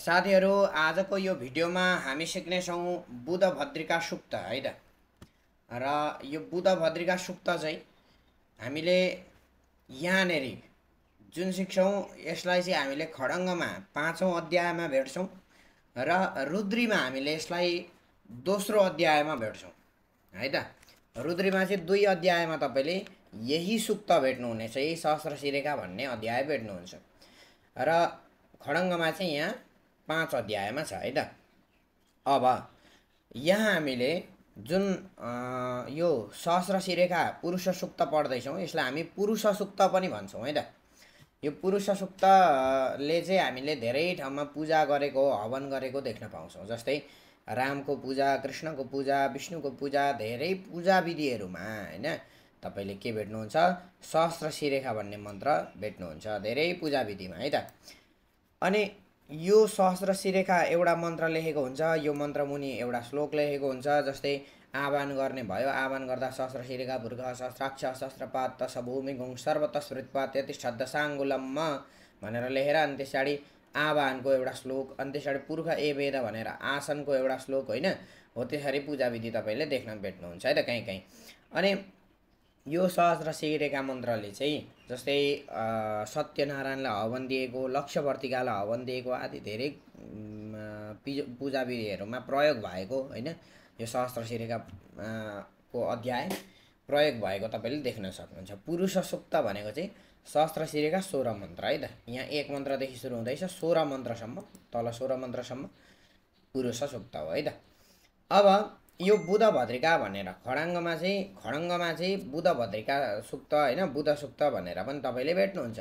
साथीहरू आजको यो भिडियोमा हामी सिक्नेछौँ बुध भद्रिका सुक्त है त र यो बुध भद्रिका सुक्त चाहिँ हामीले यहाँनेरि जुन सिक्छौँ यसलाई चाहिँ हामीले खडङ्गमा पाँचौँ अध्यायमा भेट्छौँ र रुद्रीमा हामीले यसलाई दोस्रो अध्यायमा भेट्छौँ है त रुद्रीमा चाहिँ दुई अध्यायमा तपाईँले यही सुक्त भेट्नुहुनेछ यही सहस्र सिरेका भन्ने अध्याय भेट्नुहुन्छ र खडङ्गमा चाहिँ यहाँ पाँच अध्यायमा छ है त अब यहाँ हामीले जुन यो सहस्र सिरेखा पुरुष सुक्त पढ्दैछौँ यसलाई हामी पुरुष सुक्त पनि भन्छौँ है त यो पुरुष सुक्तले चाहिँ हामीले धेरै ठाउँमा पूजा गरेको हवन गरेको देख्न पाउँछौँ जस्तै रामको पूजा कृष्णको पूजा विष्णुको पूजा धेरै पूजा विधिहरूमा होइन तपाईँले के भेट्नुहुन्छ सहस्र सिरेखा भन्ने मन्त्र भेट्नुहुन्छ धेरै पूजा विधिमा है त अनि यो सहस्र शिरेखा एउटा मन्त्र लेखेको हुन्छ यो मन्त्र मुनि एउटा श्लोक लेखेको हुन्छ जस्तै आह्वान गर्ने भयो आह्वान गर्दा सहस्रशिरेखा भुर्घ शस्त्राक्ष शस्त्रपात तसभूमि गुङ सर्वतस्वृतपात यति श्रद्धसाङ्गुलममा भनेर लेखेर अनि पछाडि आह्वानको एउटा श्लोक अनि पछाडि पुर्ख ए वेद भनेर आसनको एउटा श्लोक होइन हो त्यसरी पूजा विधि तपाईँले देख्न भेट्नुहुन्छ है त कहीँ कहीँ अनि यो सहस्र शिरेका मन्त्रले चाहिँ जस्तै सत्यनारायणलाई हवन दिएको लक्ष्यवर्तिकालाई हवन दिएको आदि धेरै पिज पूजाविधिहरूमा प्रयोग भएको होइन यो सहस्र सिरेका को अध्याय प्रयोग भएको तपाईँले देख्न सक्नुहुन्छ पुरुष सुक्त भनेको चाहिँ सहस्र सिरेका सोह्र मन्त्र है त यहाँ एक मन्त्रदेखि सुरु हुँदैछ सोह्र मन्त्रसम्म तल सोह्र मन्त्रसम्म पुरुष सुक्त हो है त अब यो बुध भद्रिका भनेर खडाङ्गमा चाहिँ खडाङ्गमा चाहिँ बुध भद्रिका सुक्त होइन बुध सुक्त भनेर पनि तपाईँले भेट्नुहुन्छ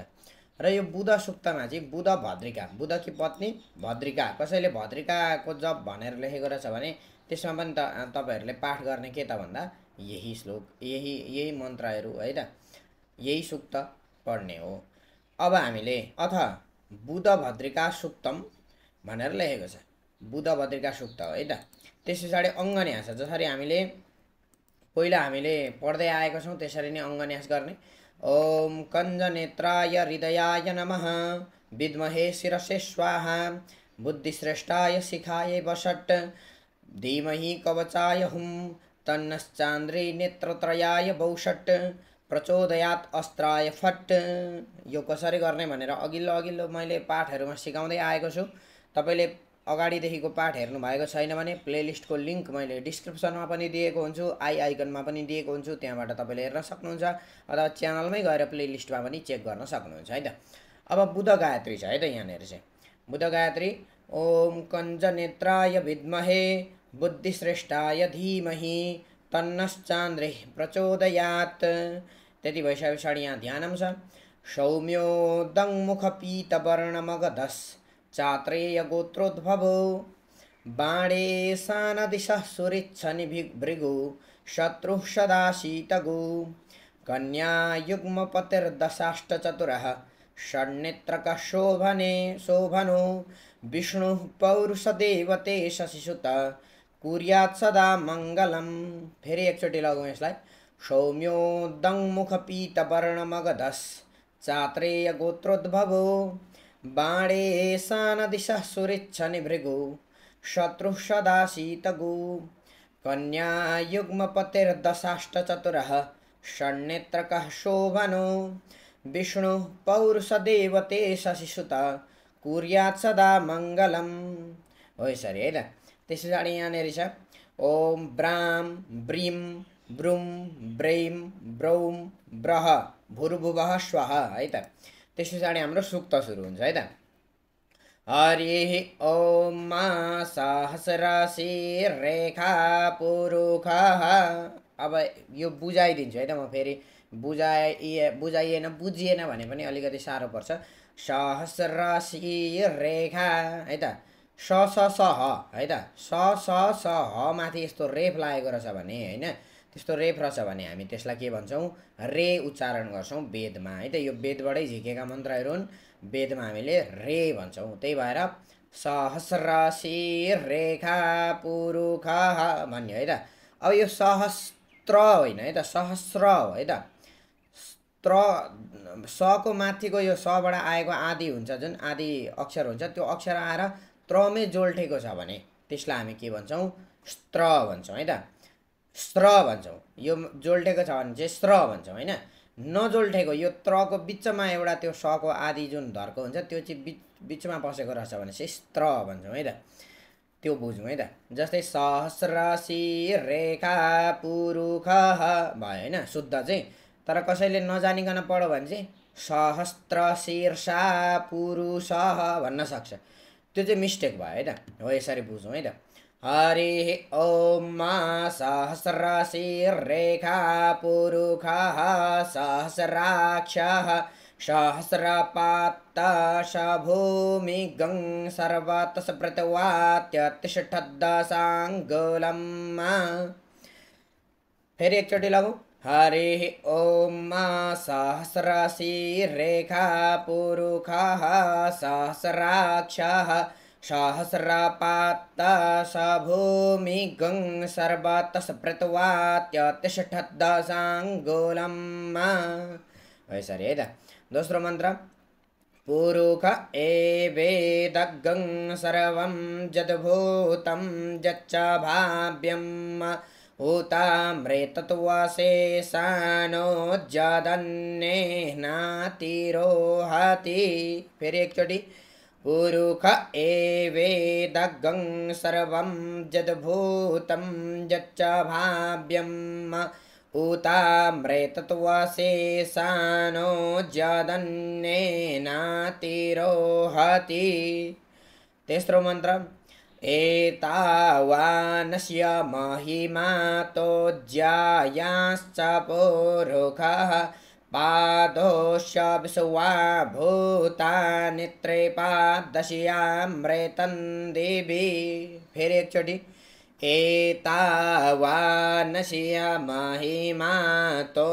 र यो बुध सुक्तमा चाहिँ बुध भद्रिका बुधकी पत्नी भद्रिका कसैले भद्रिकाको जप भनेर लेखेको रहेछ भने त्यसमा पनि त तपाईँहरूले पाठ गर्ने के त भन्दा यही श्लोक यही यही मन्त्रहरू है त यही सुक्त पढ्ने हो अब हामीले अथ बुध भद्रिका सुक्तम भनेर लेखेको छ बुध भद्रिका सुक्त हो है त त्यस पछाडि अङ्गन्यास जसरी हामीले पहिला हामीले पढ्दै आएको छौँ त्यसरी नै अङ्गन्यास गर्ने ओम कञ्जनेत्राय हृदयाय नम विद्महे शिरसे स्वाहा बुद्धिश्रेष्ठाय शिखाय बसट धीमहि कवचाय हुम तन्नश्चान्द्रे नेत्रत्रयाय बौसट प्रचोदयात अस्त्राय फट यो कसरी गर्ने भनेर अघिल्लो अघिल्लो मैले पाठहरूमा सिकाउँदै आएको छु तपाईँले अगाडिदेखिको पाठ हेर्नु भएको छैन भने प्लेलिस्टको लिङ्क मैले डिस्क्रिप्सनमा पनि दिएको हुन्छु आई आइकनमा पनि दिएको हुन्छु त्यहाँबाट तपाईँले हेर्न सक्नुहुन्छ अथवा च्यानलमै गएर प्लेलिस्टमा पनि चेक गर्न सक्नुहुन्छ है त अब बुध गायत्री छ है त यहाँनिर चाहिँ बुध गायत्री ओम कञ्जनेत्राय विद्महे बुद्धिश्रेष्ठाय धीमहि तन्नश्चान्द्रे प्रचोदयात् त्यति भइसके पछाडि यहाँ ध्यानम छ सौम्यो दङ्मुख पीतवर्णमगधस् चात्रेयगोत्रोद्भवो बाणे सानदिशः सुरिच्छनिभिभृगु शत्रुः सदा शीतगु कन्यायुग्मपतिर्दशाष्टचतुरः षण्नित्रकः शोभने शोभनो विष्णुः पौरुषदेवते शशिसुत कुर्यात् सदा मङ्गलं फेरि एकचोटि लगौँ यसलाई सौम्यो दङ्मुखपीतवर्णमगधस् चात्रेयगोत्रोद्भवो बाणे सान दिशा सुरेच्छनि भृगु शत्रुः सदा शीतगु कन्यायुग्मपतिर्दशाष्टचतुरः षण्नेत्रकः शोभनो विष्णुः पौरुषदेवते शशिसुत कुर्यात् सदा मङ्गलम् हो यसरी है त त्यस पछाडि यहाँनिर छ ओम ब्राम ब्रीम ब्रुम ब्रैम ब्रौम ब्रह भुर्भुवः स्वः है त त्यस पछाडि हाम्रो सुक्त सुरु हुन्छ है त हरि ओम मा सहस्राशि रेखा पुरुख अब यो बुझाइदिन्छु है त म फेरि बुझाइए बुझाइएन बुझिएन भने पनि अलिकति साह्रो पर्छ सहस्राशि रेखा है त स स स है त स स स माथि यस्तो रेफ लागेको रहेछ भने होइन त्यस्तो रेफ रहेछ भने हामी त्यसलाई के भन्छौँ रे उच्चारण गर्छौँ वेदमा है त यो वेदबाटै झिकेका मन्त्रहरू हुन् वेदमा हामीले रे भन्छौँ त्यही भएर सहस्र शिर रेखा पुरुख भन्यो है त अब यो सहस्त्र होइन है त सहस्र हो है त त्र सको माथिको यो सबाट आएको आदि हुन्छ जुन आदि अक्षर हुन्छ त्यो अक्षर आएर त्रमै जोल्टेको छ भने त्यसलाई हामी के भन्छौँ स्त्र भन्छौँ है त स्त्र भन्छौँ यो जोल्टेको छ भने चाहिँ स्त्र भन्छौँ होइन नजोल्टेको यो त्रको बिचमा एउटा त्यो सको आदि जुन धर्को हुन्छ त्यो चाहिँ बिच बिचमा पसेको रहेछ भने चाहिँ स्त्र भन्छौँ है त त्यो बुझौँ है त जस्तै सहस्रसी रेखा पुरुख भयो होइन शुद्ध चाहिँ तर कसैले नजानिकन पढ्यो भने चाहिँ सहस्त्र शीर्षा पुरुष भन्न सक्छ त्यो चाहिँ मिस्टेक भयो है त हो यसरी बुझौँ है त हरि ओम मा सहस्राशिर्रेखा पुरुखः सहस्राक्षः सहस्रपात्तश भूमिगं सर्वतस्पृतवात्यतिष्ठदशाङ्गुलम् फिर एक चोटी लागू हरि ओम मा सहस्राशिर्रेखा पुरुख सहस्राक्ष सहस्रापात्त स भूमिगं सर्वतस्पृत्वात्यतिष्ठद्दशाङ्गुलम् सरि है दोस्रो मन्त्र पुरुख एवेदग्गं सर्वं जद्भूतं जच्च भाव्यम् फिर एक चोटी उरुख एवेदगं सर्वं यद्भूतं यच्च भाव्यम् उ॒ता सानो जदन्नेनातिरोहति तिस्रो मन्त्रम् एतावानस्य महिमातो ज्यायाश्च पुरुखः पादोश्याभिसुवा भूतानि त्रैपादशियामृतं देवी फिर एक छोटी एतावानशिया महिमा तो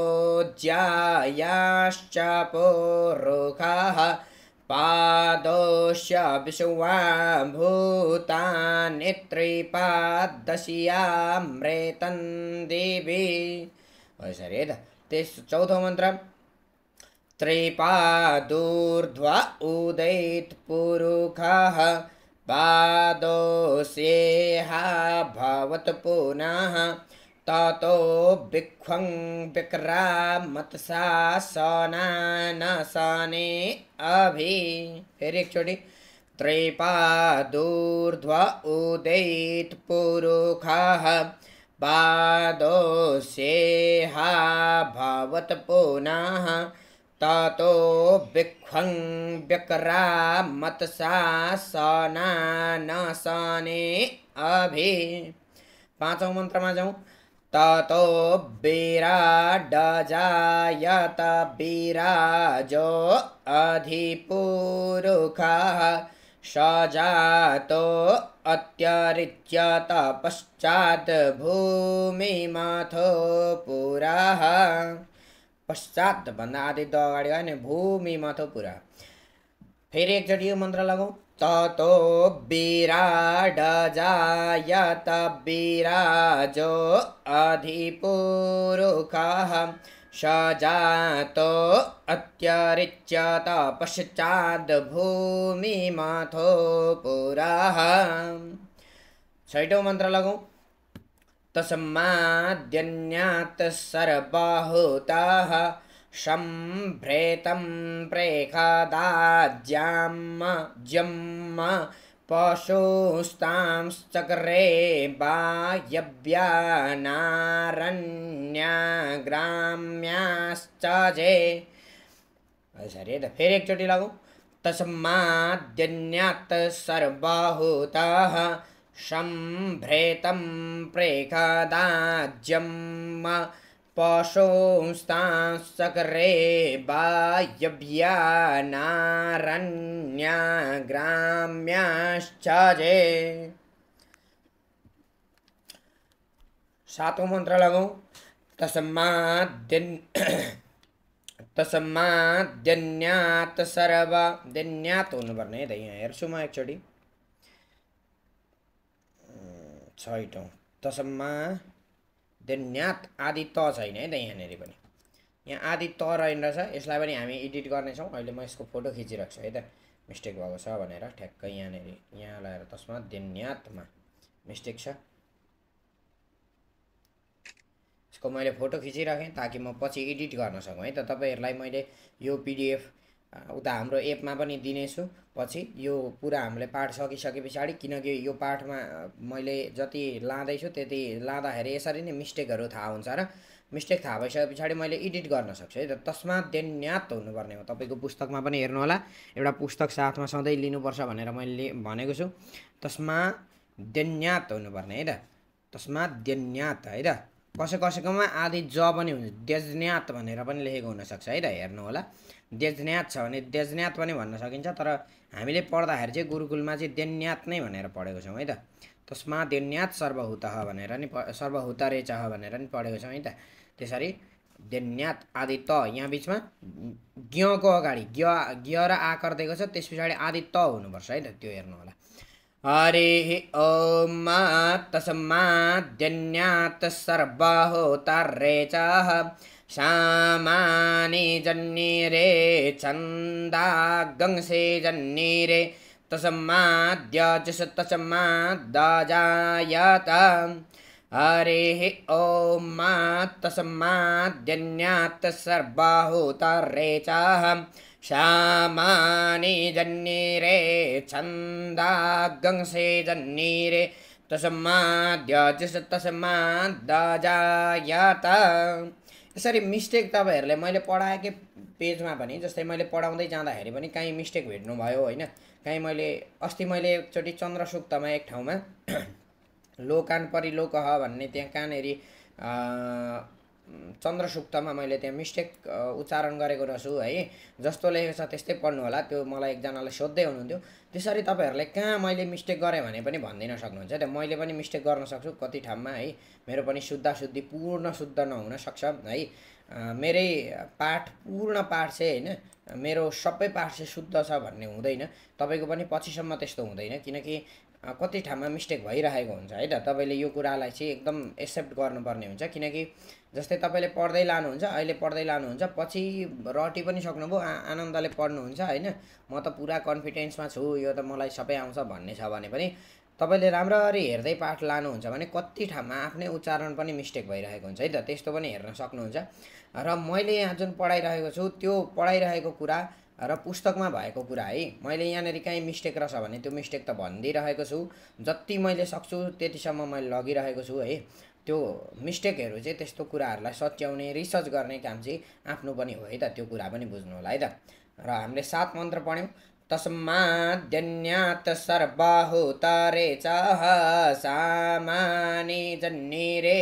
ज्यायाश्च पुरुषाः पादोश्यभिषुवा भूतानि त्रिपादशियामृतं देवी सरेद ते चौथो मंत्र त्रिपादूर्ध्व उदैत् पुरुखः पादोऽस्येह भवत् पुनः ततो बिख्वं विक्रामत्सासनानसने अभि फिर एक छोटी त्रिपादूर्ध्व उदैत् पुरुखः पादोऽस्येह भवत् पुनः ततो बिख्वं व्यकरामत सा सना न सने अभि पाँचौँ मन्त्रमा जाउँ ततो विराडजायत विराजो अधिपुरुखः सजातो अत्यरिच्य तपश्चात् भूमिमथो पुरः पश्चात भन्दा त अगाडि होइन भूमि माथो पुरा फेरि एकचोटि यो मन्त्र लगाउँ ततो विराड जायत विराजो अधिपुरुखः सजातो अत्यरिच्य त पश्चात् माथो पुरः छैटौँ मन्त्र लगाउँ तस्माद्यन्यात् सर्वहुताः शम्भ्रेतं प्रेखादाज्यां जम् पशुस्तांश्चक्रे बायव्यानारण्याग्राम्याश्च जे तो फिर एक चोटी लागू तस्माद्यन्यात् शम्भ्रेतं प्रेखदाज्यं पशुंस्तांसकरे बाह्यव्यानारण्या ग्राम्याश्चजे सातों मंत्र लगाओ तस्माद्यन तस्माद्यन्यात सर्वा दिन्यात उन भरने दही यार सुमा एकचोटी छैटौँ तसम्मा देन न्यात आदि त छैन है त यहाँनिर पनि यहाँ आदि त रहेन रहेछ यसलाई पनि हामी एडिट गर्नेछौँ अहिले म यसको फोटो खिचिरहेको छु है त मिस्टेक भएको छ भनेर ठ्याक्कै यहाँनिर यहाँ लगाएर तसमा देन न्यातमा मिस्टेक छ यसको मैले फोटो खिचिराखेँ ताकि म पछि एडिट गर्न सकौँ है त तपाईँहरूलाई मैले यो पिडिएफ उता हाम्रो एपमा पनि दिनेछु पछि यो पुरा हामीले पाठ सकिसके पछाडि किनकि यो पाठमा मैले जति लाँदैछु त्यति लाँदाखेरि यसरी नै मिस्टेकहरू थाहा हुन्छ र मिस्टेक थाहा भइसके पछाडि मैले एडिट गर्न सक्छु है त तस्मा देन्यात हुनुपर्ने हो तपाईँको पुस्तकमा पनि हेर्नु होला एउटा पुस्तक साथमा सधैँ लिनुपर्छ भनेर मैले भनेको छु तस्मा देन्यात हुनुपर्ने है त तस्मा देन्यात है त कसै कसैकोमा आदि ज पनि हुन्छ देजन्यात भनेर पनि लेखेको हुनसक्छ है त हेर्नु होला देजन्यात छ भने देजन्यात पनि भन्न सकिन्छ तर हामीले पढ्दाखेरि चाहिँ गुरुकुलमा चाहिँ देन्यात नै भनेर पढेको छौँ है त तस्मा देन्यात सर्वहुत भनेर नि सर्वहुत रेच भनेर नि पढेको छौँ है त त्यसरी देन्यात आदि त यहाँ बिचमा ज्ञको अगाडि ज्ञ ज्ञ र आकर दिएको छ त्यस पछाडि आदि त हुनुपर्छ है त त्यो हेर्नु होला हरि हरिः ॐ मा तस्माद्यन्यात् सर्वहोतर्रेचः श्यामानि जन्नीरे रे जन्नीरे तस्माद्यजस् तस्माद्दजायत हरिः ॐ मा तस्माद्यन्यात् सर्वहोतर्रेचः ಶ್ಯಾಮಾನಿ ಜನ್ನೀರೆ ಛಂದಾಗಂಸೆ ಜನ್ನೀರೆ यसरी मिस्टेक तपाईँहरूले मैले पढाएकै पेजमा पनि जस्तै मैले पढाउँदै जाँदाखेरि पनि काहीँ मिस्टेक भेट्नुभयो होइन काहीँ मैले अस्ति मैले एकचोटि चन्द्रसुक्तमा एक ठाउँमा लोकान परिलोकह भन्ने त्यहाँ कहाँनेरि चन्द्रसुक्तमा मैले त्यहाँ मिस्टेक उच्चारण गरेको रहेछु है जस्तो लेखेको छ त्यस्तै पढ्नु होला त्यो मलाई एकजनालाई सोध्दै हुनुहुन्थ्यो त्यसरी तपाईँहरूले कहाँ मैले मिस्टेक गरेँ भने पनि भनिदिन सक्नुहुन्छ त्यो मैले पनि मिस्टेक गर्न सक्छु कति ठाउँमा है मेरो पनि शुद्ध शुद्धि पूर्ण शुद्ध नहुन सक्छ है मेरै पाठ पूर्ण पाठ चाहिँ होइन मेरो सबै पाठ चाहिँ शुद्ध छ भन्ने हुँदैन तपाईँको पनि पछिसम्म त्यस्तो हुँदैन किनकि कति ठाउँमा मिस्टेक भइरहेको हुन्छ है त तपाईँले यो कुरालाई चाहिँ एकदम एक्सेप्ट गर्नुपर्ने हुन्छ किनकि जस्तै तपाईँले पढ्दै लानुहुन्छ अहिले पढ्दै लानुहुन्छ पछि रटी पनि सक्नुभयो आनन्दले पढ्नुहुन्छ होइन म त पुरा कन्फिडेन्समा छु यो त मलाई सबै आउँछ भन्ने छ भने पनि तपाईँले राम्ररी हेर्दै पाठ लानुहुन्छ भने कति ठाउँमा आफ्नै उच्चारण पनि मिस्टेक भइरहेको हुन्छ है त त्यस्तो पनि हेर्न सक्नुहुन्छ र मैले यहाँ जुन पढाइरहेको छु त्यो पढाइरहेको कुरा र पुस्तकमा भएको कुरा है मैले यहाँनिर काहीँ मिस्टेक रहेछ भने त्यो मिस्टेक त भनिदिइरहेको छु जति मैले सक्छु त्यतिसम्म मैले लगिरहेको छु है त्यो मिस्टेकहरू चाहिँ त्यस्तो कुराहरूलाई सच्याउने रिसर्च गर्ने काम चाहिँ आफ्नो पनि हो है त त्यो कुरा पनि बुझ्नु होला है त र हामीले सात मन्त्र पढ्यौँ तस्माद्यन्यात सर्वाहुतरे सामानी सामाने रे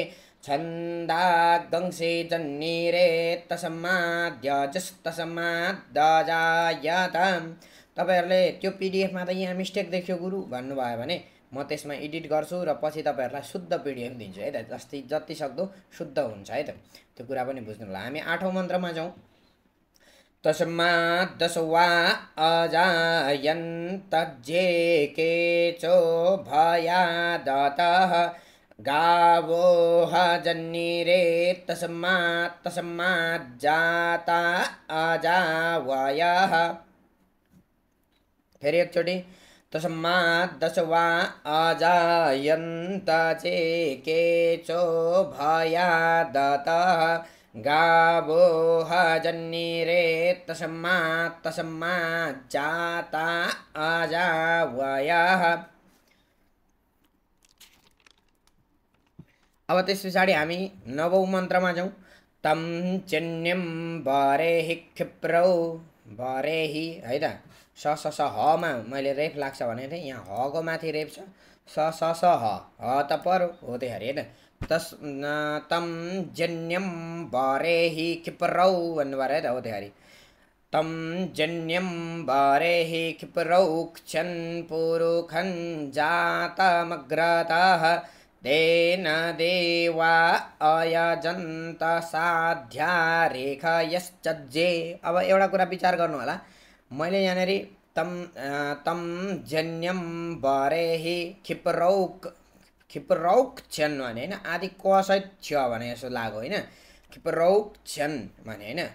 छन्दाग्दंसि तपाईँहरूले त्यो पिडिएफमा त यहाँ मिस्टेक देख्यो गुरु भन्नुभयो भने म त्यसमा एडिट गर्छु र पछि तपाईँहरूलाई शुद्ध पिडिएफ दिन्छु है त जस्तै जति सक्दो शुद्ध हुन्छ है त त्यो कुरा पनि बुझ्नु होला हामी आठौँ मन्त्रमा जाउँ दस वा अजायन्त जे भया भयादतः गावोह जन्नीरे तस्मात् तस्माज्जाता अजावयः फिर एक छोटी तस्मात् दशवा अजायन्त चे केचो भयादतः गावोह तस्मा तस्मात् तस्माज्जाता अजावयः अब ते पड़ी हमी नवौ मंत्र में जाऊँ तम चिन्यम बरेहि क्षिप्रौ बरेहि है त स स स हमा मैले रेफ लाग्छ भनेको यहाँ ह को मथि रेप स स स ह ह त परो होते त्यहाँ है तस् तम जन्यम ही क्षिप्रौ भन्नुभयो है होते हो तम जन्यम ही क्षिप्रौ क्षन् पुरुखन जातमग्रता तेन देवा अयजन्त साध्या रेख यश्चे अब एउटा कुरा विचार गर्नु होला मैले यहाँनिर तम तम जन्यम बरेहि खिप्रौक खिप्रौक छन् भने होइन आदि कसै छ भने जस्तो लाग्यो होइन खिप्रौक छन् भने होइन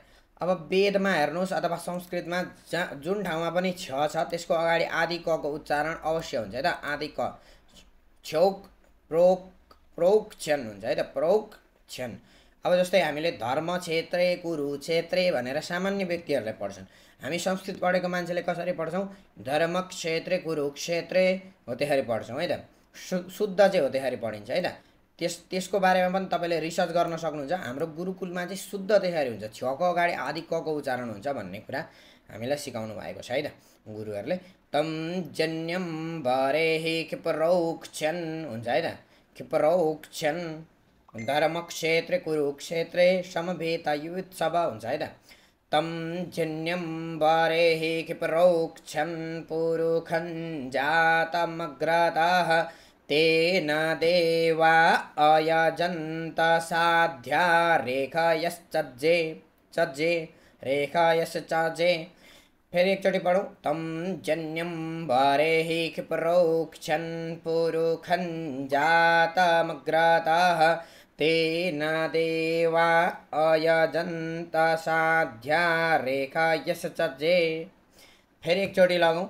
अब वेदमा हेर्नुहोस् अथवा संस्कृतमा जहाँ जुन ठाउँमा पनि छ छ त्यसको अगाडि आदि कको उच्चारण अवश्य हुन्छ है त आदि क छेउक प्रोक प्रोक्षण हुन्छ है त प्रोक्षण अब जस्तै हामीले धर्म क्षेत्रे गुरु क्षेत्रे भनेर सामान्य व्यक्तिहरूलाई पढ्छन् हामी संस्कृत पढेको मान्छेले कसरी पढ्छौँ धर्म क्षेत्रे गुरु क्षेत्रे हो त्यसरी पढ्छौँ है त शुद्ध चाहिँ हो त्यसरी पढिन्छ है त त्यस त्यसको बारेमा पनि तपाईँले रिसर्च गर्न सक्नुहुन्छ हाम्रो गुरुकुलमा चाहिँ शुद्ध त्यसरी हुन्छ छको अगाडि आदि कको उच्चारण हुन्छ भन्ने कुरा हामीलाई सिकाउनु भएको छ है त गुरुहरूले तं जन्यं वारेः क्षिप्रौक्षन् हुन्छ होइन क्षिप्रौक्षन् धर्मक्षेत्रे कुरुक्षेत्रे समभेतायुत्सव हुन्छ होइन तं जन्यं वारेः क्षिप्रौक्षन् पुरुखन् जातमग्रताः तेन देवा अयजन्त साध्या रेखयश्चज्जे चज्जे रेखयश्चजे फिर एक चोटी पढ़ो तम जन्यम वारे ही क्षिप्रोक्षन पुरुखन जातमग्रता तेन देवा अयजंत साध्या रेखा यश चे फिर एक चोटी लगाउँ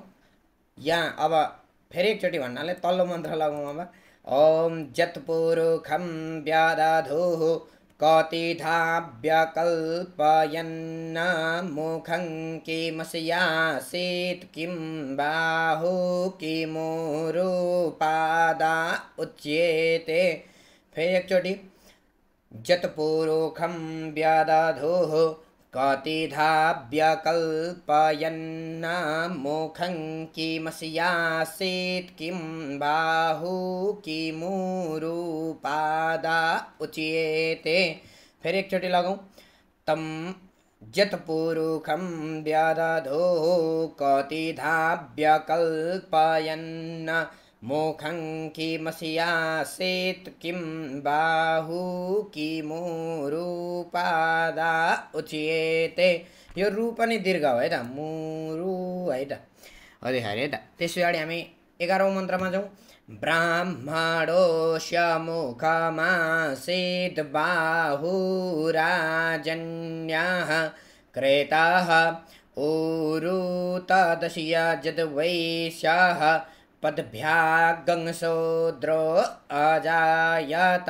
या अब फिर एक चोटी भन्ना तल्लो मंत्र लगाउँ अब ओम जत पुरुखम व्याधाधु कतिधाव्यकल्पयन्न मुखं किमस्यासीत् किं बाहु किमुरुपादा उच्येते फेक्चोटि जत्पूरुकं व्यदधुः कतिधाव्यकल्पयन्न मुखं किमसि यासीत् किं बाहु किमुरुपादा उच्येते फिर एक छोटी लगाऊं तम जतपुरुखं पुरुखम कतिधाव्यकल्पयन्न मोखं किमस्यासीत् किं बाहू किमुरूपादा उच्येते यो रूप पनि दीर्घ हो है त मुरु है त हरि देखाएर है त त्यस पछाडि हामी एघारौँ मन्त्रमा जाउँ ब्राह्मणोऽस्य मुखमासीत् बाहुराजन्याः क्रेताः ऊरु तदस्य यद्वैश्याः पद्भ्यागंसोद्रो अजायत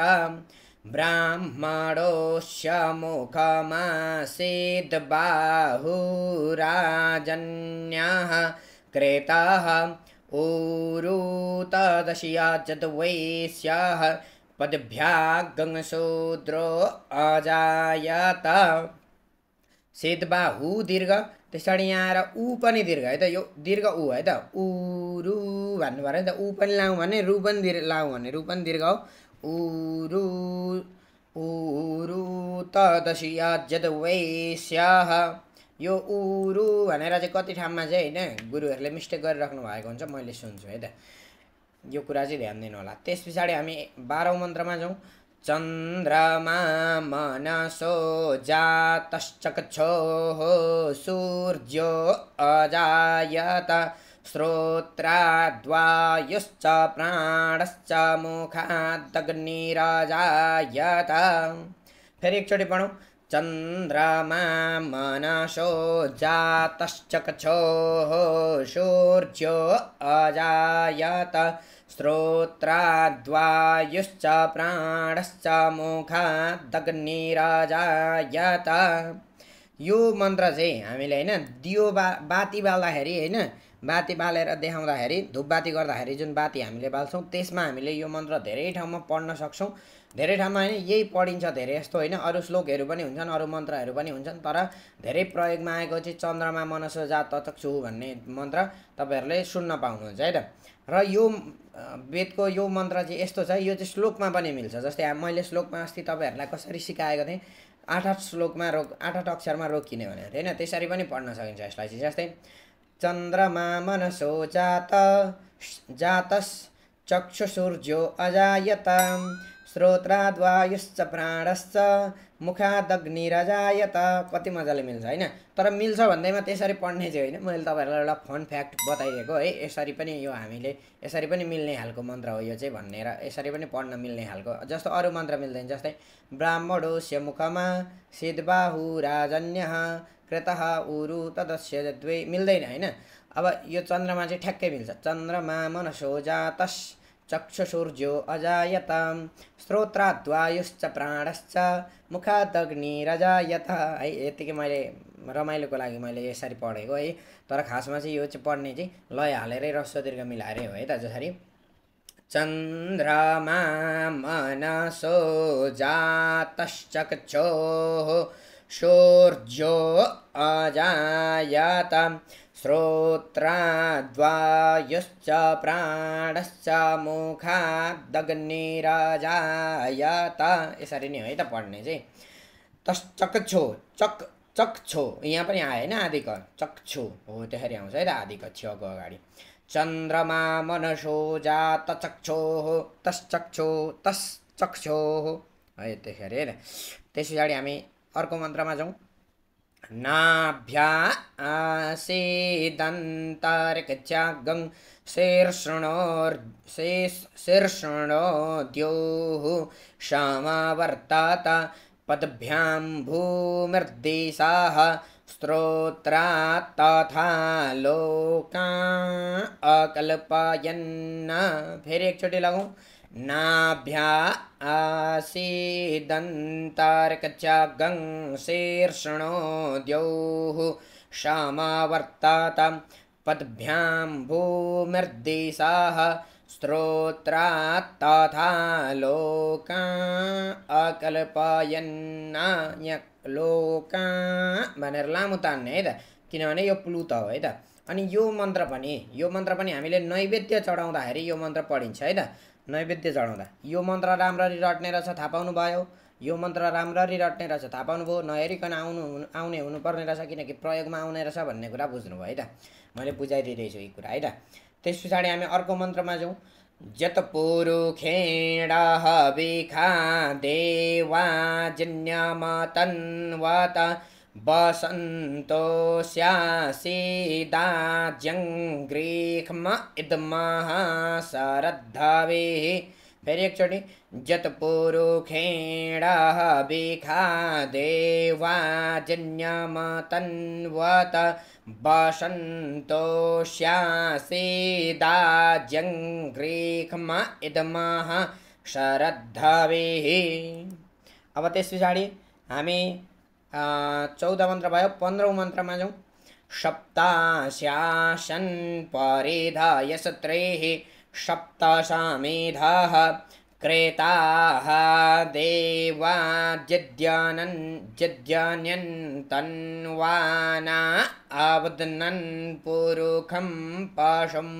ब्राह्मणोऽश्यमुखमसीद्बाहुराजन्याः क्रेताह ऊरू तदशी अजद्वैस्याः पद्भ्या अजायत सेतबा हु दीर्घ त्यसरी यहाँ आएर ऊ पनि दीर्घ है त यो दीर्घ ऊ है त ऊरु रु भन्नु पऱ्यो नि त ऊ पनि लाउँ भने रु पनि दीर्घ लाउँ भने रु पनि दीर्घ हो उरु ऊरु ऊ वैस्याह यो उरु भनेर चाहिँ कति ठाउँमा चाहिँ होइन गुरुहरूले मिस्टेक गरिराख्नु भएको हुन्छ मैले सुन्छु है त यो कुरा चाहिँ ध्यान दिनु होला त्यस पछाडि हामी बाह्रौँ मन्त्रमा जाउँ चन्द्रमा मनसो जातश्चक्षोः सूर्यो अजायत श्रोत्राद्वायुश्च प्राणश्च फेरि एकचोटि पणु चन्द्रमा मनसो जातश्चक्षोः सूर्यो अजायत श्रोत्राद्वायुश्च प्राणश्च मुखादग्निराजायत यो मन्त्र चाहिँ हामीले होइन दियो बा बाती बाल्दाखेरि होइन बाती बालेर देखाउँदाखेरि धुप बाती गर्दाखेरि जुन बाती हामीले बाल्छौँ त्यसमा हामीले यो मन्त्र धेरै ठाउँमा पढ्न सक्छौँ धेरै ठाउँमा होइन यही पढिन्छ धेरै यस्तो होइन अरू श्लोकहरू पनि हुन्छन् अरू मन्त्रहरू पनि हुन्छन् तर धेरै प्रयोगमा आएको चाहिँ चन्द्रमा मनसो जात तथक्षु भन्ने मन्त्र तपाईँहरूले सुन्न पाउनुहुन्छ है त र यो वेदको यो मन्त्र चाहिँ यस्तो छ यो चाहिँ श्लोकमा पनि मिल्छ जस्तै मैले श्लोकमा अस्ति तपाईँहरूलाई कसरी सिकाएको थिएँ आठ आठ श्लोकमा रोक आठ आठ अक्षरमा रोकिने भनेको थिएँ होइन त्यसरी पनि पढ्न सकिन्छ यसलाई चाहिँ जस्तै चन्द्रमा मनसो जात जातस सूर्य अजायत श्रोत्राद्वायुश्च प्राणश्च मुखादग्निरजायत कति मजाले मिल्छ होइन तर मिल्छ भन्दैमा त्यसरी पढ्ने चाहिँ होइन मैले तपाईँहरूलाई एउटा फन फ्याक्ट बताइदिएको है यसरी पनि यो हामीले यसरी पनि मिल्ने खालको मन्त्र हो यो चाहिँ भनेर यसरी पनि पढ्न मिल्ने खालको जस्तो अरू मन्त्र मिल्दैन जस्तै ब्राह्मणोस्य मुखमा सिद्धबाहु राजन्य कृत उरु तदस्य द्वै मिल्दैन होइन अब यो चन्द्रमा चाहिँ ठ्याक्कै मिल्छ चन्द्रमा मनसो जातस चक्षुषूर्यो अजायत श्रोत्राद्वायुश्च प्राणश्च मुखादग्निरजायत है यत्तिकै मैले रमाइलोको लागि मैले यसरी पढेको है तर खासमा चाहिँ यो चाहिँ पढ्ने चाहिँ लय हालेरै रस्व दीर्घ मिलाएरै हो है त जसरी चन्द्रमा मनसो जातश्चक्षोः सूर्यो अजायत श्रोत्राद्वायुश्च प्राणश्च मुखाद्दग्निराजायत यसरी नै हो है त पढ्ने चाहिँ तस् चक्छो चक चक्छो यहाँ पनि आयो होइन आदिक चक्छो हो त्यसरी आउँछ है त आदिक छ्यको अगाडि चन्द्रमा मनसो जात चक्षो हो तस तश्चक्षो हो है त्यसरी है त त्यस पछाडि हामी अर्को मन्त्रमा जाउँ नाभ्या आसीदन्तर्कचागं शीर्षणोर् शीर्षणोद्योः क्षमावर्तात पद्भ्यां भूमिर्दिशाः स्त्रोत्रात् तथा लोका अकल्पयन्न फिर एक छोटी लगाऊं नाभ्या आसीदन्तार्कचागं शीर्षणो द्यौः क्षामावर्तात पद्भ्यां भूमिर्दिशाः स्त्रोत्रात्तथा लोका अकल्पयन्नाय लोका भनेर लामो तान्ने है त किनभने यो प्लुत हो है त अनि यो मन्त्र पनि यो मन्त्र पनि हामीले नैवेद्य चढाउँदाखेरि यो मन्त्र पढिन्छ है त नैवेद्य चढाउँदा यो मन्त्र राम्ररी रट्ने रहेछ थाहा भयो यो मन्त्र राम्ररी रट्ने रहेछ थाहा भयो नहेरिकन आउनु आउने हुनुपर्ने रहेछ किनकि प्रयोगमा आउने रहेछ भन्ने कुरा बुझ्नुभयो है त मैले बुझाइदिँदैछु यी कुरा है त त्यस पछाडि हामी अर्को मन्त्रमा जाउँ जत पुरुखेण हविखा देवा जिन्यमतन्वत वसन्तोऽस्यासीदाज्यङ्ग्रीख्म इद्मः शरद्धावेः फिर एक छोटी जत पुरुखेणा बिखा देवाजन्यम तन्वत वसन्तोष्यासीदाजङ्घ्रीख्म इदमः शरद्धवेः अब त्यसपछाडि हामी चौदह मंत्र भाई पंद्रह भयो पन्ध्रौँ मन्त्रमा जाउँ सप्तास्यासन् सप्ताशा सत्रैः क्रेता देवा देवाद्यद्यानन् जद्यान्यन् तन्वाना आवदनन् पुरुखं पाशुम्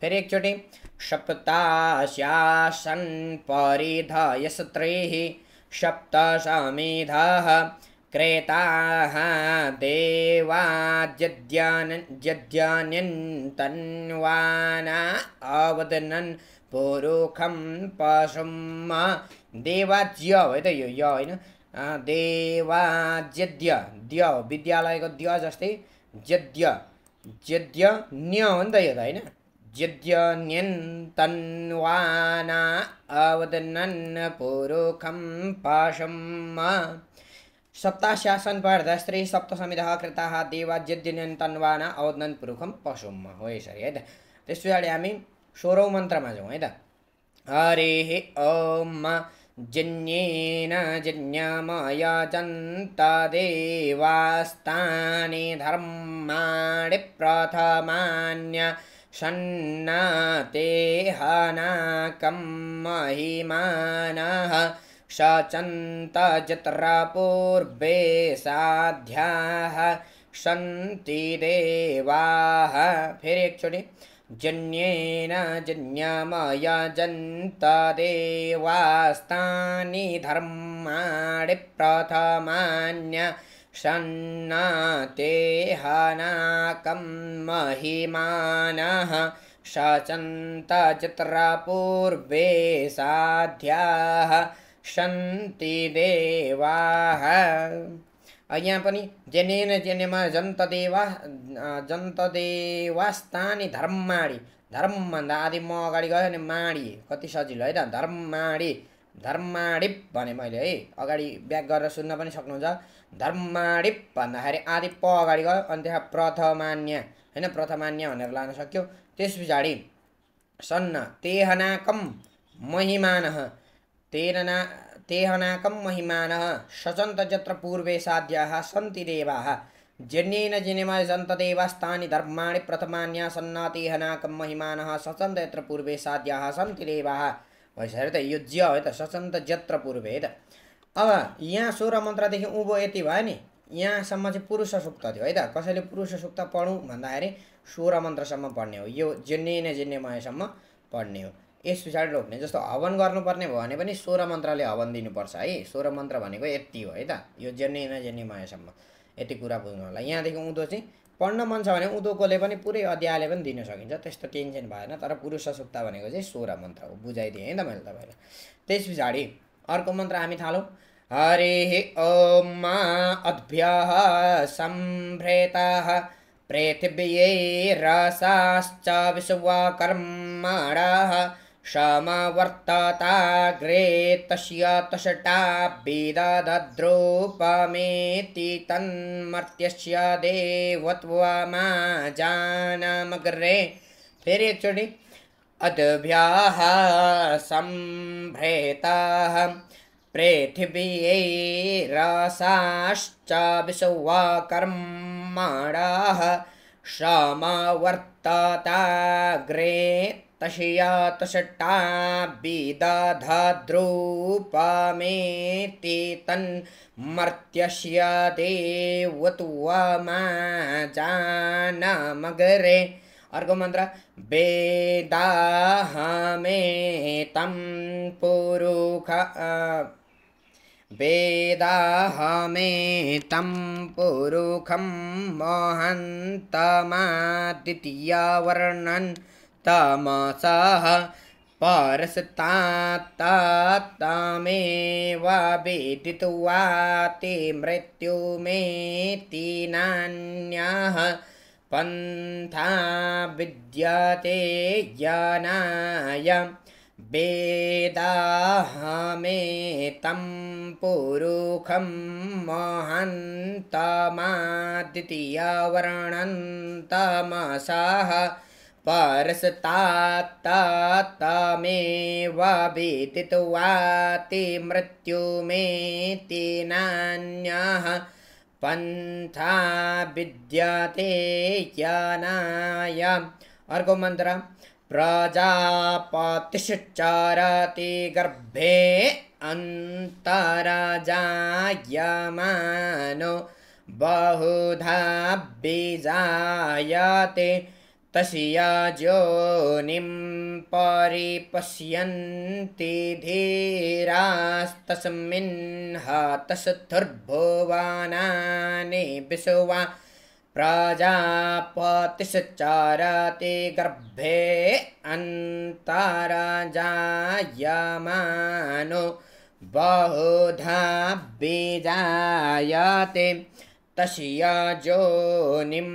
फिर एक छोटी सप्तास्यासन् परिधाय सत्रैः सप्तशमेधाः क्रेताः देवाज्यद्यानन् तन्वाना अवदनन् पुरुखं पशुं देवाज्य है त यो य होइन देवाज्यद्य द्य विद्यालयको द्य जस्तै जद्य जद्य न्य हो नि त यो त होइन जिद्यन्यन्तन्वाना अवदनन्पुरुखं पाशं सप्ताशासन पर दस्त्री सप्त समिधा कृता देवा जिद्यन्यन् तन्वाना अवदनन् पुरुखं पशुं हो यसरी है त त्यस पछाडि हामी सोह्रौँ मन्त्रमा जाउँ है त हरिः ओम जिन्येन जिन्यमयजन्त देवास्तानि धर्माणि प्रथमान्य शन्नते हनकं महिमानः शचन्त जत्रपूर्वे साध्याः सन्ति देवाः फिरेक्षुणि जन्येन जन्यमयजन्तदेवास्तानि धर्माणि प्रथमान्य शन्नाते हनाकं महिमानः शचन्तचित्र पूर्वे साध्याः सन्ति देवाः यहाँ पनि जेनेन जेनेमा जन्तदेवा जन्तदेवास्तानि धर्ममाडी धर्म भन्दा आदि म अगाडि गयो भने माडी कति सजिलो है त धर्माडी धर्माडी भने मैले है अगाडि ब्याक गरेर सुन्न पनि सक्नुहुन्छ धर्माडिप भन्दाखेरि आदि प अगाडि गयो अनि त्यहाँ प्रथमान्य होइन प्रथमान्य भनेर लान सक्यो त्यस पछाडि सन्न तेहनाकम महिमान तेरना तेहनाकम महिमान सचन्त जत्र पूर्वे साध्या सन्ति देवा जन्येन जिनेमा सन्तदेवास्तानि धर्माणि प्रथमान्या सन्ना तेहनाकम महिमान सचन्त यत्र पूर्वे साध्या सन्ति देवा भइसक्यो त यो हो है त सचन्त जत्र पूर्वे है त अब यहाँ सोह्र मन्त्रदेखि उँभो यति भयो नि यहाँसम्म चाहिँ पुरुष सुक्त थियो है त कसैले पुरुष सुक्त पढौँ भन्दाखेरि सोह्र मन्त्रसम्म पढ्ने हो यो जिन्ने नै जिन्ने मयसम्म पढ्ने हो यस पछाडि रोक्ने जस्तो हवन गर्नुपर्ने भयो भने पनि सोह्र मन्त्रले हवन दिनुपर्छ है सोह्र मन्त्र भनेको यति हो है त यो जेन्ने नजेन्ने मयसम्म यति कुरा बुझ्नु होला यहाँदेखि उँधो चाहिँ पढ्न मन छ भने उँधोकोले पनि पुरै अध्यायले पनि दिन सकिन्छ त्यस्तो टेन्सन भएन तर पुरुष सुक्त भनेको चाहिँ सोह्र मन्त्र हो बुझाइदिएँ है त मैले तपाईँलाई त्यस पछाडि अर्को मन्त्र हामी थालौँ हरिः ॐ मा अद्भ्यः सम्भ्रेताः पृथिव्यै रसाश्च विश्वकर्मणाः समवर्तताग्रे तस्य तषटाभिदधद्रुपमेति तन्मर्त्यस्य देवत्वमाजानमग्रे माजानामग्रे अद्भ्याः सम्भ्रेताः पृथिवीरसाश्च रासाश्चा शमवर्तताग्रे तषट्टा विदधद्रुपमेति तन्मर्त्यस्य देवतु मा जानामगरे अर्घो वेदाहमे तं पुरुख वेदाहमेतं पुरुखं मोहन्तमादितीयावर्णन् तमसः परस्ता तमे नान्यः पन्था विद्यते वेदाः तं पुरुखं महन्तमादित्यवर्णन्तमसाः परस्तात्तमेव विदित्वाति मृत्युमेति नान्यः पन्था विद्यते यानाय अर्को प्रजापतिश्चरति गर्भे अन्तराजायमानो बहुधा तस्य ज्योनिं परिपश्यन्ति धीरास्तस्मिन्हातस्थुर्भोवानानि विशुवा प्रजापतिश्चरति गर्भे अन्तरजायमानो बहुधा बीजायते तस्य जोनिं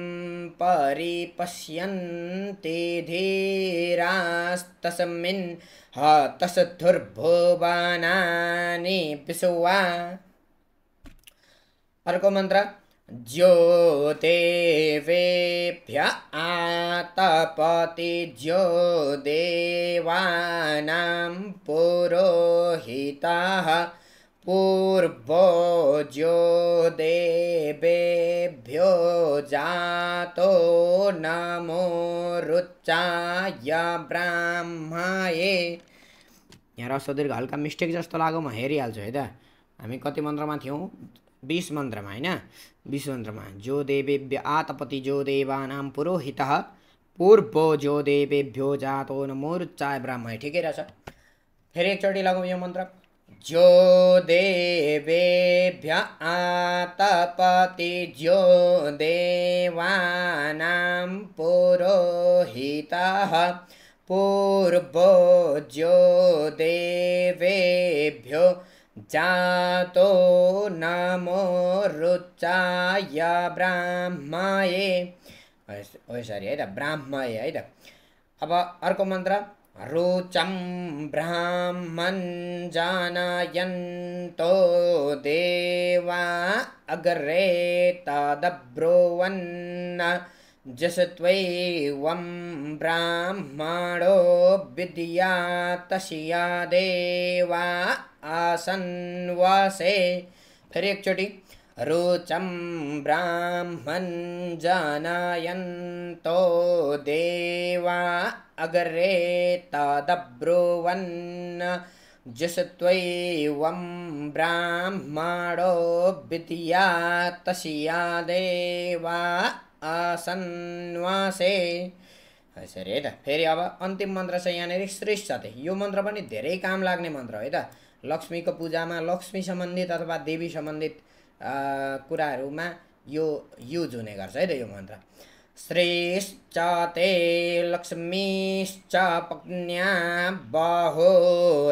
परिपश्यन्ति धीरास्तस्मिन् हतसधुर्भुवनानि विशुवा अर्को मन्त्र ज्योतेवेभ्य आतपति ज्यो देवानां पुरोहितः पूर्वो ज्यो देवेभ्यो जातो नमो रुचाय ब्राह्मये यहाँ रसदीर्घ हल्का मिस्टेक जस्तो लाग्यो म हेरिहाल्छु है त हामी कति मन्त्रमा थियौँ बीस ना बीस मंत्र में जो देवेभ्य आतपति जो देवा पुरोहित पूर्व जो देवेभ्यो जातो नमोरुच्चाय ब्राह्मण ठिकै फिर एक चोटी लगो ये मंत्र जो देवेभ्य आतपति जो देवा पुरोहित पूर्व जो देवेभ्यो जातो नमो रुचाय ब्राह्मये ओ सरी है त है अब अर्को मंत्र रुचं ब्राह्मन् जानयन्तो देवा अग्रे तदब्रुवन्न जसत्वैवं ब्राह्मणो विद्या तस्या देवा आसन्वासे फिर फेरि एकचोटि ब्राह्मण ब्राह्मन् जानायन्तो देवा अग्रे तदब्रुवन् जसत्वैवं ब्राह्मणो विद्या तस्या देवा आसन्वासे यसरी है त फेरि अब अन्तिम मन्त्र छ यहाँनिर श्रेष्ठ छ यो मन्त्र पनि धेरै काम लाग्ने मन्त्र है त लक्ष्मीको पूजामा लक्ष्मी सम्बन्धित अथवा देवी सम्बन्धित कुराहरूमा यो युज हुने गर्छ है त यो मन्त्र श्रीश्च ते लक्ष्मीश्च पत्न्या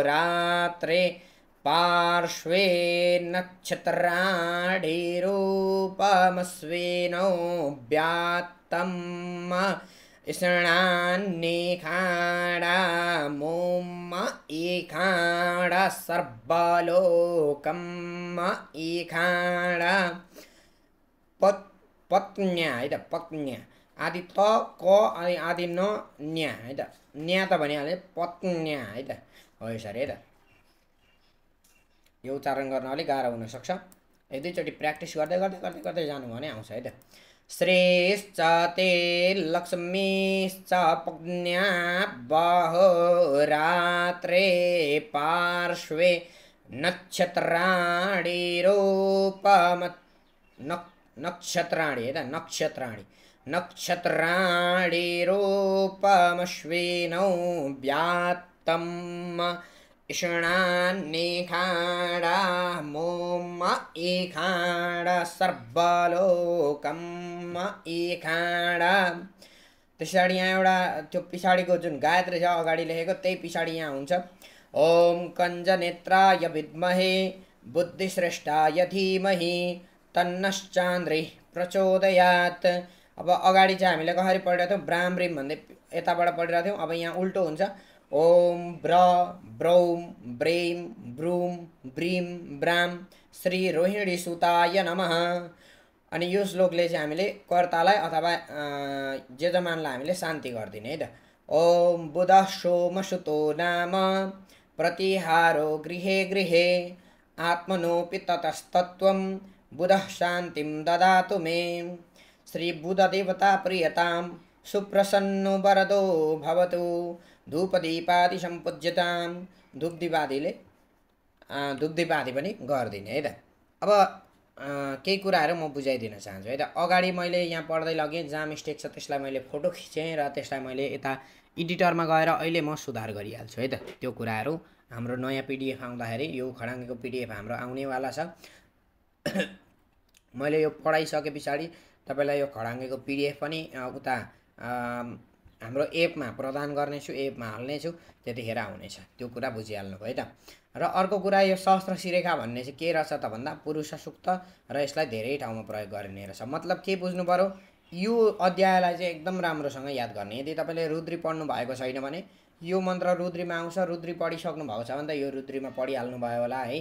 रात्रे पार्श्वे नक्षत्राणि रूपमस्विनो व्यात्तम् इषणान्ने खाडा मोम ईखाड सर्वलोकम ईखाड पत् पत्न्या है त पत्न्या आदि त क अनि आदि न न्या है त न्या त भनिहाले पत्न्या है त हो यसरी है त यो उच्चारण गर्न अलिक गाह्रो हुनसक्छ एक दुईचोटि प्र्याक्टिस गर्दै गर्दै गर्दै गर्दै जानु भने आउँछ है त श्रीश्च लक्ष्मीश्च पग्न्या बहो रात्रे पार्श्वे रूपम नक्षत्राणि यदा नक्षत्राणि रूपमश्विनौ व्यात्तम् इषणान्निखाडाः मोम ईखाड सर्वलोकम ईखाड पछाडि यहाँ एउटा त्यो पछाडिको जुन गायत्री छ अगाडि लेखेको त्यही पछाडि यहाँ हुन्छ ओम कञ्जनेत्राय विद्महे बुद्धि श्रेष्ठाय धीमहि तन्नश्चान्द्री प्रचोदयात् अब अगाडि चाहिँ हामीले कसरी पढिरहेको थियौँ ब्राह्मीम भन्दै यताबाट पढिरहेको थियौँ अब यहाँ उल्टो हुन्छ ॐ ब्र ब्रौं ब्रें ब्रूं ब्रीं ब्राम श्री रोहिणी सुताय नमः अनि यो श्लोकले चाहिँ हामीले कर्तालाई अथवा जेजमानलाई हामीले शान्ति गरिदिने है त ॐ बुध सोम सुतो नाम प्रतिहारो गृहे गृहे आत्मनोपि ततस्तत्त्वं बुध शान्तिं ददातु मे श्री देवता प्रियताम् सुप्रसन्नु वरदो भवतु धूपदीपादिसम्पूज्यतां धुपदीपादिले धुपदीपादि पनि गरिदिने है त अब केही कुराहरू म बुझाइदिन चाहन्छु है त अगाडि मैले यहाँ पढ्दै लगेँ जहाँ मिस्टेक छ त्यसलाई मैले फोटो खिचेँ र त्यसलाई मैले यता इडिटरमा गएर अहिले म सुधार गरिहाल्छु है त त्यो कुराहरू हाम्रो नयाँ पिडिएफ आउँदाखेरि यो खडाङ्गीको पिडिएफ हाम्रो आउनेवाला छ मैले यो पढाइसके पछाडि तपाईँलाई यो खडाङ्गेको पिडिएफ पनि उता हाम्रो एपमा प्रदान गर्नेछु एपमा हाल्नेछु त्यतिखेर आउनेछ त्यो कुरा बुझिहाल्नुभयो है त र अर्को कुरा यो सहस्त्र सिरेखा भन्ने चाहिँ के रहेछ त भन्दा पुरुष सुक्त र यसलाई धेरै ठाउँमा प्रयोग गरिने रहेछ मतलब के बुझ्नु पऱ्यो यो अध्यायलाई चाहिँ एकदम राम्रोसँग याद गर्ने यदि तपाईँले रुद्री पढ्नु भएको छैन भने यो मन्त्र रुद्रीमा आउँछ रुद्री पढिसक्नु भएको छ भने त यो रुद्रीमा पढिहाल्नु भयो होला है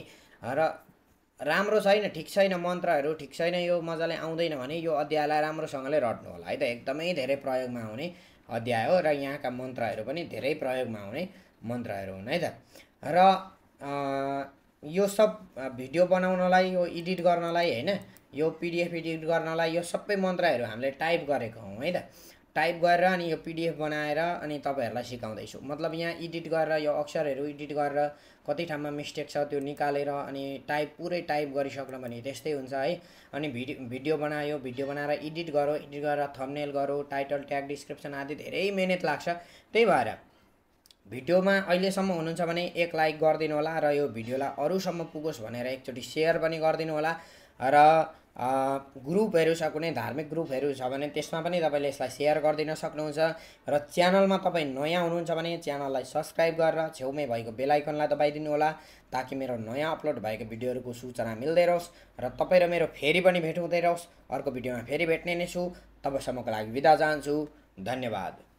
र राम्रो छैन ठिक छैन मन्त्रहरू ठिक छैन यो मजाले आउँदैन भने यो अध्यायलाई राम्रोसँगले रट्नु होला है त एकदमै धेरै प्रयोगमा आउने अध्याय हो र यहाँका मन्त्रहरू पनि धेरै प्रयोगमा आउने मन्त्रहरू हुन् है त र यो सब भिडियो बनाउनलाई यो एडिट गर्नलाई होइन यो पिडिएफ एडिट गर्नलाई यो सबै मन्त्रहरू हामीले टाइप गरेको हौँ है त टाइप गरेर अनि यो पिडिएफ बनाएर अनि तपाईँहरूलाई सिकाउँदैछु मतलब यहाँ एडिट गरेर यो अक्षरहरू इडिट गरेर कति ठाउँमा मिस्टेक छ त्यो निकालेर अनि टाइप पुरै टाइप गरिसक्नु भने त्यस्तै हुन्छ है अनि भिडियो भिडियो बनायो भिडियो बनाएर एडिट गरौँ एडिट गरेर थम्नेल गरौँ टाइटल ट्याग डिस्क्रिप्सन आदि धेरै मिहिनेत लाग्छ त्यही भएर भिडियोमा अहिलेसम्म हुनुहुन्छ भने एक लाइक गरिदिनु होला र यो भिडियोलाई अरूसम्म पुगोस् भनेर एकचोटि सेयर पनि गरिदिनु होला र ग्रुपहरू छ कुनै धार्मिक ग्रुपहरू छ भने त्यसमा पनि तपाईँले यसलाई सेयर गरिदिन सक्नुहुन्छ र च्यानलमा तपाईँ नयाँ हुनुहुन्छ भने च्यानललाई सब्सक्राइब गरेर छेउमै भएको बेलायकनलाई दबाइदिनु होला ताकि मेरो नयाँ अपलोड भएको भिडियोहरूको सूचना मिल्दै रहोस् र तपाईँ र मेरो फेरि पनि भेट हुँदै रहोस् अर्को भिडियोमा फेरि भेट्ने नै छु तबसम्मको लागि बिदा चाहन्छु धन्यवाद